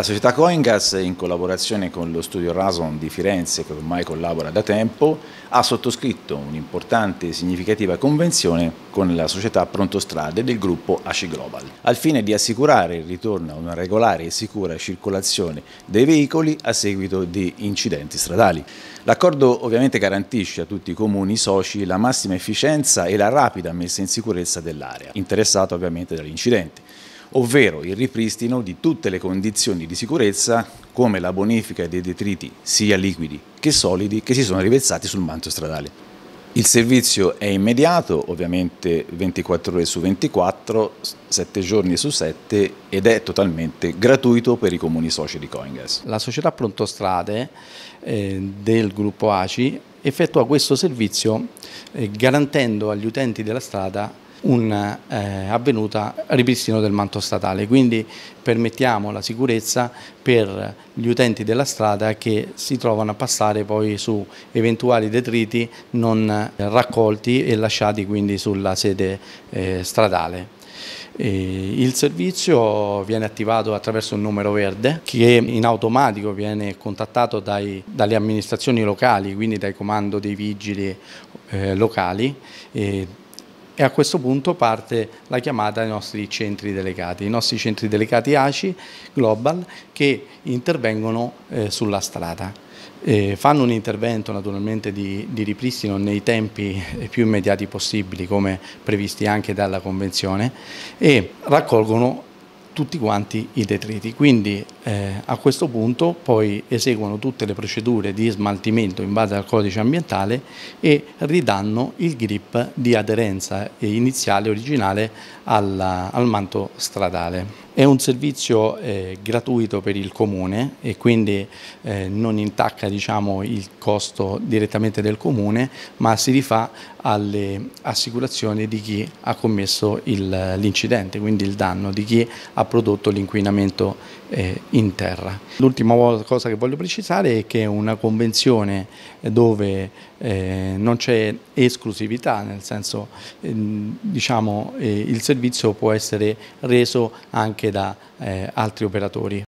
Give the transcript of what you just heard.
La società Coingas, in collaborazione con lo studio Rason di Firenze, che ormai collabora da tempo, ha sottoscritto un'importante e significativa convenzione con la società Prontostrade del gruppo ACI Global, al fine di assicurare il ritorno a una regolare e sicura circolazione dei veicoli a seguito di incidenti stradali. L'accordo ovviamente garantisce a tutti i comuni soci la massima efficienza e la rapida messa in sicurezza dell'area, interessata ovviamente dall'incidente ovvero il ripristino di tutte le condizioni di sicurezza come la bonifica dei detriti sia liquidi che solidi che si sono riversati sul manto stradale. Il servizio è immediato, ovviamente 24 ore su 24, 7 giorni su 7 ed è totalmente gratuito per i comuni soci di Coingas. La società Prontostrade eh, del gruppo ACI effettua questo servizio eh, garantendo agli utenti della strada un eh, avvenuta ripristino del manto statale. Quindi permettiamo la sicurezza per gli utenti della strada che si trovano a passare poi su eventuali detriti non raccolti e lasciati quindi sulla sede eh, stradale. Il servizio viene attivato attraverso un numero verde che in automatico viene contattato dai, dalle amministrazioni locali, quindi dai comando dei vigili eh, locali e a questo punto parte la chiamata ai nostri centri delegati, i nostri centri delegati ACI Global che intervengono eh, sulla strada. Eh, fanno un intervento naturalmente di, di, ripristino nei tempi eh, più immediati possibili come previsti anche dalla Convenzione e raccolgono tutti quanti i detriti. Quindi eh, a questo punto poi eseguono tutte le procedure di smaltimento in base al codice ambientale e ridanno il grip di aderenza eh, iniziale originale alla, al manto stradale. È un servizio eh, gratuito per il comune e quindi eh, non intacca diciamo, il costo direttamente del comune ma si rifà alle assicurazioni di chi ha commesso l'incidente, quindi il danno, di chi ha prodotto l'inquinamento eh, in terra. L'ultima cosa che voglio precisare è che è una convenzione eh, dove eh, non c'è esclusività, nel senso ehm, diciamo, il servizio può essere reso anche da altri operatori.